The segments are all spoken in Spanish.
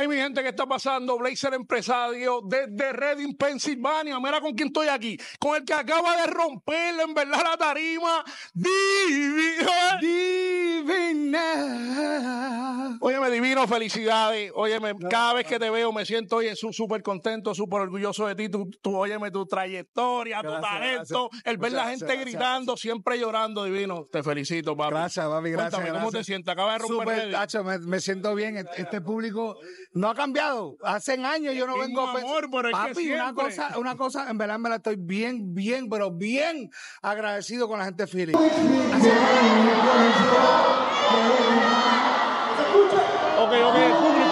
Hey, mi gente, ¿qué está pasando? Blazer empresario desde Reading, Pensilvania. Mira con quién estoy aquí. Con el que acaba de romper, en verdad, la tarima. Divina. Divina. Óyeme, divino, felicidades. Óyeme, cada vez que te veo me siento oye, súper contento, súper orgulloso de ti. Tú, óyeme, tu trayectoria, tu talento, el ver la gente gritando, siempre llorando, divino. Te felicito, papi. Gracias, papi, gracias. ¿cómo te sientes? Acaba de romper. Super, tacho, me siento bien. Este público no ha cambiado. Hacen años yo no vengo Papi, una cosa, una cosa, en verdad me la estoy bien, bien, pero bien agradecido con la gente Philly. Ok, ok, público,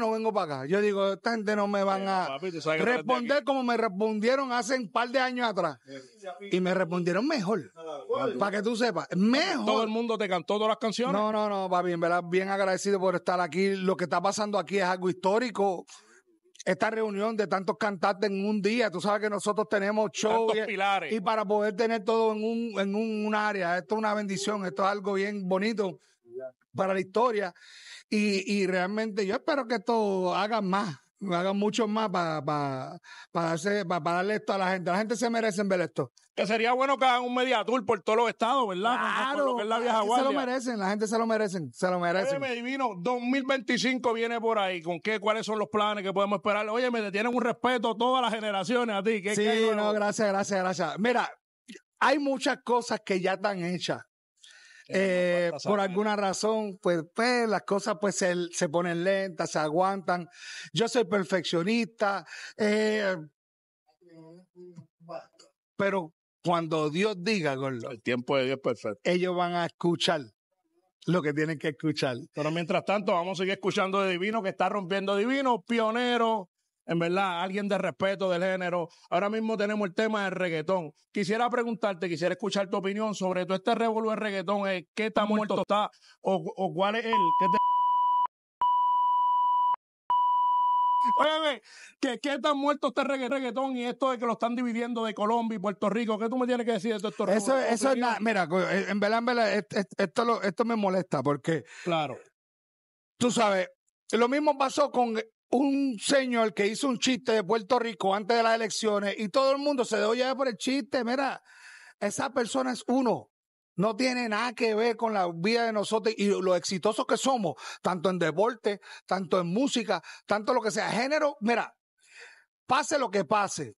no vengo para acá. Yo digo, esta gente no me van a responder como me respondieron hace un par de años atrás. Y me respondieron mejor. Ah, para que tú sepas, mejor. Todo el mundo te cantó todas las canciones. No, no, no, va bien, verdad, bien agradecido por estar aquí. Lo que está pasando aquí es algo histórico esta reunión de tantos cantantes en un día. Tú sabes que nosotros tenemos show y, y, para poder tener todo en un, un, área. Esto es una bendición, esto es algo bien bonito para la historia. Y, realmente yo espero que esto haga más haga mucho más para para darle esto a la gente. La gente se merece ver esto. Que sería bueno que hagan un media por todos los estados, ¿verdad? Claro. Se lo merecen, la gente se lo merecen, se lo merecen. Oye, divino, 2025 viene por ahí. ¿Con qué? ¿Cuáles son los planes que podemos esperar? Oye, me tienen un respeto todas las generaciones a ti. sí, no, gracias, gracias, gracias. Mira, hay muchas cosas que ya están hechas. Eh, por alguna razón, pues, pues, las cosas pues se, ponen lentas, se aguantan. Yo soy perfeccionista, eh, pero cuando Dios diga, el tiempo de Dios perfecto. Ellos van a escuchar lo que tienen que escuchar. Pero mientras tanto, vamos a seguir escuchando de Divino, que está rompiendo Divino, pionero, en verdad, alguien de respeto del género. Ahora mismo tenemos el tema del reggaetón. Quisiera preguntarte, quisiera escuchar tu opinión sobre todo este revuelo del reggaetón, eh, qué está muerto, está o, cuál es él. ¿Qué ¿qué, ¿qué tan muerto está reggaetón y esto de que lo están dividiendo de Colombia y Puerto Rico? ¿Qué tú me tienes que decir de esto? Eso, eso es nada. Mira, eh, en verdad, esto, esto me molesta porque. Claro. Tú sabes, lo mismo pasó con un señor que hizo un chiste de Puerto Rico antes de las elecciones y todo el mundo se dio ya por el chiste. Mira, esa persona es uno. No tiene nada que ver con la vida de nosotros y lo exitosos que somos, tanto en deporte, tanto en música, tanto lo que sea. Género, mira, pase lo que pase,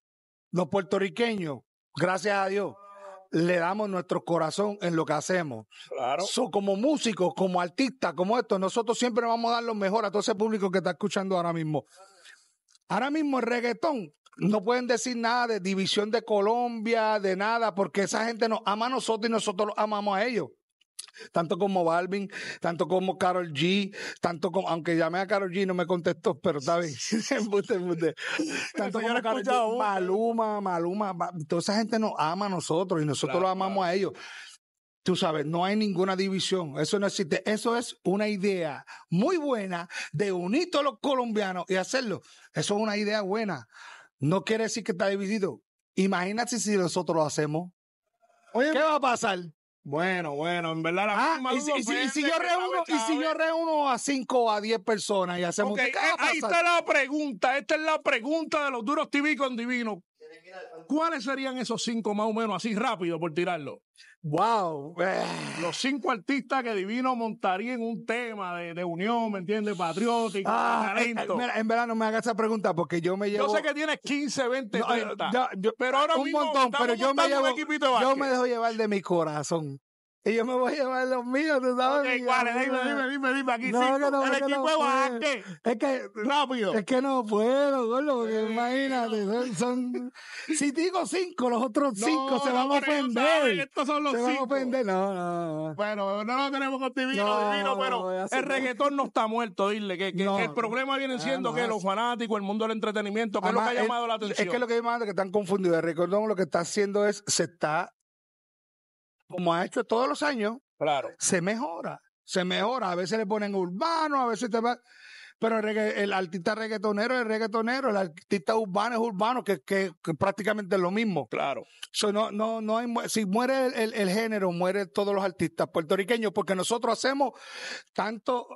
los puertorriqueños, gracias a Dios, le damos nuestro corazón en lo que hacemos. Claro. como músicos, como artistas, como esto, nosotros siempre vamos a dar lo mejor a todo ese público que está escuchando ahora mismo. Ahora mismo el reggaetón, no pueden decir nada de división de Colombia, de nada, porque esa gente nos ama a nosotros y nosotros los amamos a ellos tanto como Balvin, tanto como Carol G, tanto como, aunque llamé a Carol G no me contestó, pero está bien, Tanto como Maluma, Maluma, toda esa gente nos ama a nosotros y nosotros lo amamos a ellos. Tú sabes, no hay ninguna división, eso no existe. Eso es una idea muy buena de unir todos los colombianos y hacerlo. Eso es una idea buena. No quiere decir que está dividido. Imagínate si nosotros lo hacemos. Oye, ¿Qué va a pasar? Bueno, bueno, en verdad la ah, y, si, yo reúno, a cinco o a diez personas y hacemos okay, eh, ah, Ahí está la pregunta, esta es la pregunta de los duros TV con Divino. ¿Cuáles serían esos cinco más o menos, así rápido por tirarlo? ¡Wow! Los cinco artistas que Divino montaría en un tema de, unión, ¿me entiendes? Patriótica, ah, eh, eh, talento. En verdad, en me hagas esa pregunta porque yo me llevo. Yo sé que tienes 15, 20, 30. pero ahora un montón, pero yo me Yo me dejo llevar de mi corazón. Y yo me voy a llevar los míos, tú sabes. Okay, dime, dime, dime, aquí cinco. no, el este, Es que. Rápido. Es que no puedo, gordo, imagínate. Son, si digo cinco, los otros cinco se van a ofender. Estos son los se cinco. van a ofender, no, no. Bueno, no lo tenemos con divino, divino, pero el reggaetón no está muerto, dile. Que, el problema viene ah, siendo que los fanáticos, el mundo del entretenimiento, que es lo que ha llamado la atención. Es que lo que yo es que están confundidos. El lo que está haciendo es, se está como ha hecho todos los años, claro. se mejora, se mejora. A veces le ponen urbano, a veces te va... Pero el, artista reggaetonero es reggaetonero, el artista urbano es urbano, que, que, prácticamente es lo mismo. Claro. no, no, no hay, si muere el, género, mueren todos los artistas puertorriqueños, porque nosotros hacemos tanto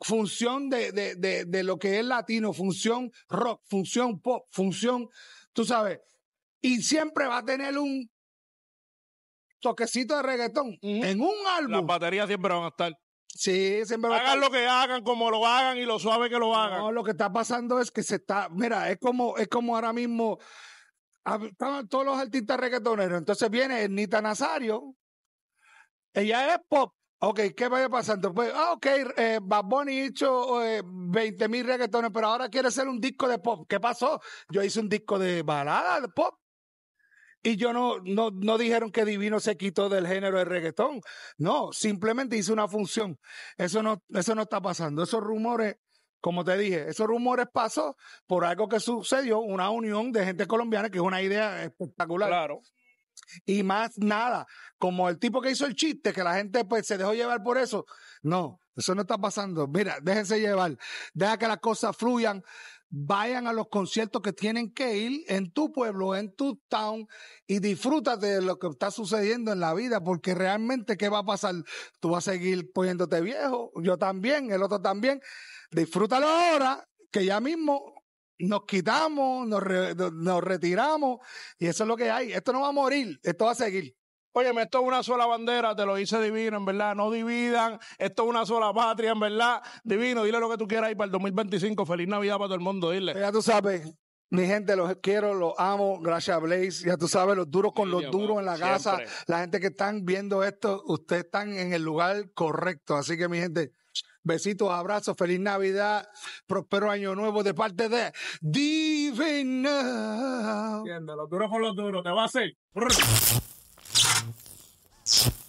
función de, de, de, lo que es latino, función rock, función pop, función, tú sabes, y siempre va a tener un toquecito de reggaetón en un álbum. Las baterías siempre van a estar. Sí, siempre van a estar. lo que hagan, como lo hagan y lo suave que lo hagan. No, lo que está pasando es que se está, mira, es como, es como ahora mismo, estaban todos los artistas reggaetoneros. Entonces viene Nita Nazario, ella es pop. Ok, ¿qué vaya pasando? Pues, ah, ok, eh, Bad Bunny hizo eh, 20 mil reggaetones, pero ahora quiere hacer un disco de pop. ¿Qué pasó? Yo hice un disco de balada, de pop. Y yo no, no, no dijeron que Divino se quitó del género de reggaetón. No, simplemente hizo una función. Eso no, eso no está pasando. Esos rumores, como te dije, esos rumores pasó por algo que sucedió, una unión de gente colombiana, que es una idea espectacular. Claro. Y más nada, como el tipo que hizo el chiste, que la gente pues se dejó llevar por eso. No, eso no está pasando. Mira, déjense llevar. Deja que las cosas fluyan vayan a los conciertos que tienen que ir en tu pueblo, en tu town y disfrútate de lo que está sucediendo en la vida, porque realmente ¿qué va a pasar? Tú vas a seguir poniéndote viejo, yo también, el otro también. Disfrútalo ahora, que ya mismo nos quitamos, nos, nos retiramos y eso es lo que hay. Esto no va a morir, esto va a seguir. Oye, esto es una sola bandera, te lo hice divino, en verdad. No dividan, esto es una sola patria, en verdad. Divino, dile lo que tú quieras ahí para el 2025. Feliz Navidad para todo el mundo, dile. Ya tú sabes, mi gente, los quiero, los amo. Gracias, Blaze. Ya tú sabes, los duros con los duros en la casa. La gente que están viendo esto, ustedes están en el lugar correcto. Así que, mi gente, besitos, abrazos, feliz Navidad, próspero año nuevo de parte de Divina. Entiende, los duros con los duros, te va a hacer. you